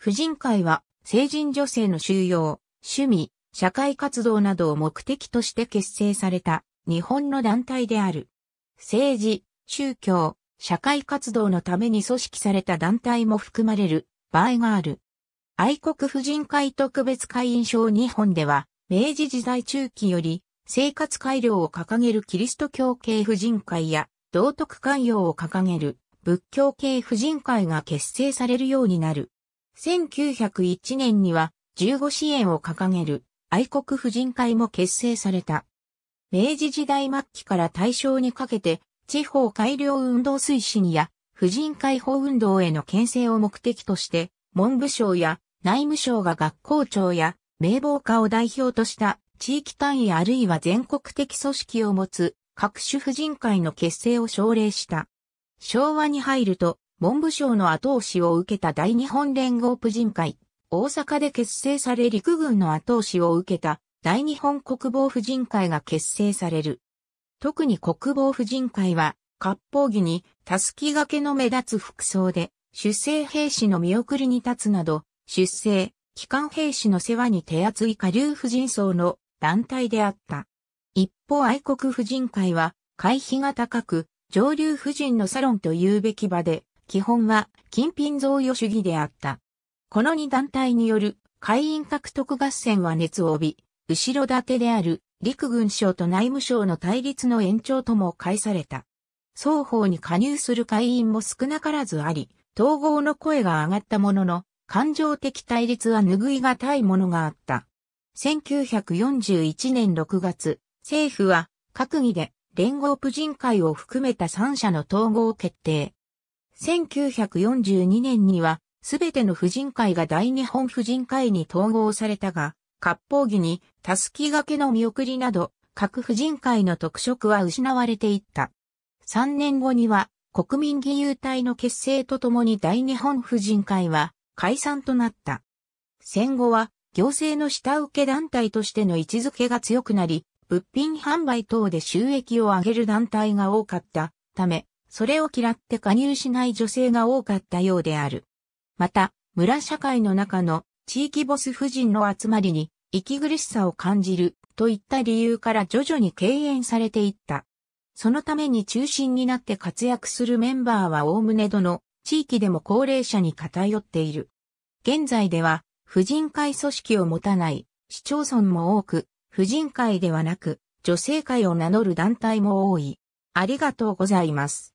婦人会は成人女性の収容、趣味、社会活動などを目的として結成された日本の団体である。政治、宗教、社会活動のために組織された団体も含まれる場合がある。愛国婦人会特別会員賞日本では、明治時代中期より生活改良を掲げるキリスト教系婦人会や道徳寛容を掲げる仏教系婦人会が結成されるようになる。1901年には15支援を掲げる愛国婦人会も結成された。明治時代末期から大正にかけて地方改良運動推進や婦人解放運動への牽制を目的として文部省や内務省が学校長や名簿家を代表とした地域単位あるいは全国的組織を持つ各種婦人会の結成を奨励した。昭和に入ると文部省の後押しを受けた大日本連合婦人会、大阪で結成され陸軍の後押しを受けた大日本国防婦人会が結成される。特に国防婦人会は、割烹着に、たすきがけの目立つ服装で、出生兵士の見送りに立つなど、出生、機関兵士の世話に手厚い下流婦人層の団体であった。一方愛国婦人会は、会費が高く、上流婦人のサロンというべき場で、基本は金品贈与主義であった。この2団体による会員獲得合戦は熱を帯び、後ろ盾である陸軍省と内務省の対立の延長とも返された。双方に加入する会員も少なからずあり、統合の声が上がったものの、感情的対立は拭いがたいものがあった。1941年6月、政府は閣議で連合婦人会を含めた3社の統合を決定。1942年には、すべての婦人会が大日本婦人会に統合されたが、割烹着に、たすきがけの見送りなど、各婦人会の特色は失われていった。3年後には、国民義勇隊の結成とともに大日本婦人会は解散となった。戦後は、行政の下請け団体としての位置づけが強くなり、物品販売等で収益を上げる団体が多かったため、それを嫌って加入しない女性が多かったようである。また、村社会の中の地域ボス夫人の集まりに息苦しさを感じるといった理由から徐々に敬遠されていった。そのために中心になって活躍するメンバーは概ねどの地域でも高齢者に偏っている。現在では、婦人会組織を持たない市町村も多く、婦人会ではなく、女性会を名乗る団体も多い。ありがとうございます。